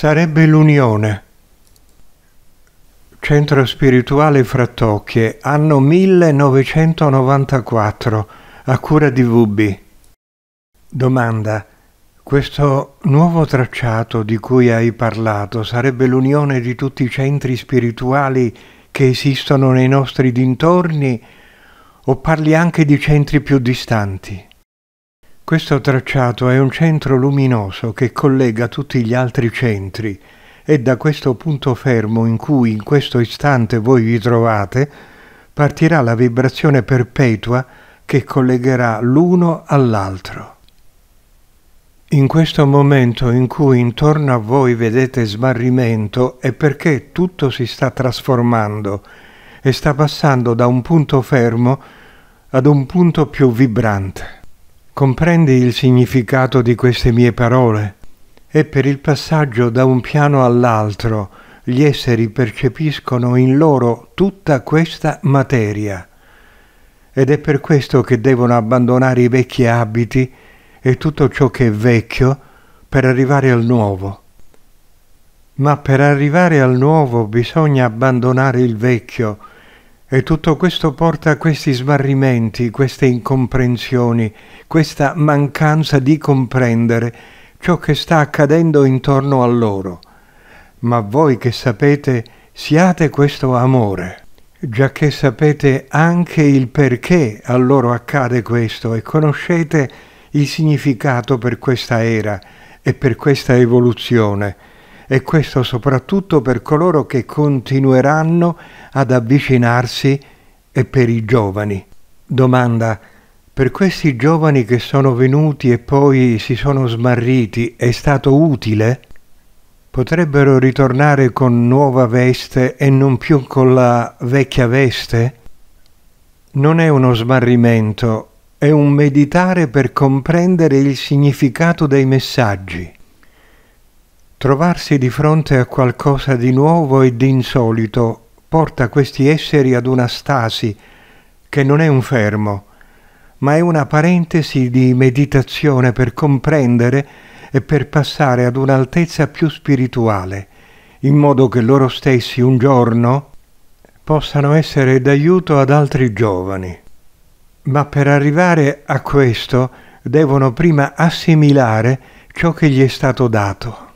sarebbe l'unione. Centro spirituale Frattocchie, anno 1994, a cura di VB. Domanda. Questo nuovo tracciato di cui hai parlato sarebbe l'unione di tutti i centri spirituali che esistono nei nostri dintorni o parli anche di centri più distanti? Questo tracciato è un centro luminoso che collega tutti gli altri centri e da questo punto fermo in cui in questo istante voi vi trovate partirà la vibrazione perpetua che collegherà l'uno all'altro. In questo momento in cui intorno a voi vedete smarrimento è perché tutto si sta trasformando e sta passando da un punto fermo ad un punto più vibrante. Comprendi il significato di queste mie parole? E per il passaggio da un piano all'altro gli esseri percepiscono in loro tutta questa materia. Ed è per questo che devono abbandonare i vecchi abiti e tutto ciò che è vecchio per arrivare al nuovo. Ma per arrivare al nuovo bisogna abbandonare il vecchio, e tutto questo porta a questi smarrimenti, queste incomprensioni, questa mancanza di comprendere ciò che sta accadendo intorno a loro. Ma voi che sapete, siate questo amore, giacché sapete anche il perché a loro accade questo e conoscete il significato per questa era e per questa evoluzione e questo soprattutto per coloro che continueranno ad avvicinarsi e per i giovani. Domanda, per questi giovani che sono venuti e poi si sono smarriti, è stato utile? Potrebbero ritornare con nuova veste e non più con la vecchia veste? Non è uno smarrimento, è un meditare per comprendere il significato dei messaggi. Trovarsi di fronte a qualcosa di nuovo e di insolito porta questi esseri ad una stasi che non è un fermo, ma è una parentesi di meditazione per comprendere e per passare ad un'altezza più spirituale, in modo che loro stessi un giorno possano essere d'aiuto ad altri giovani. Ma per arrivare a questo devono prima assimilare ciò che gli è stato dato.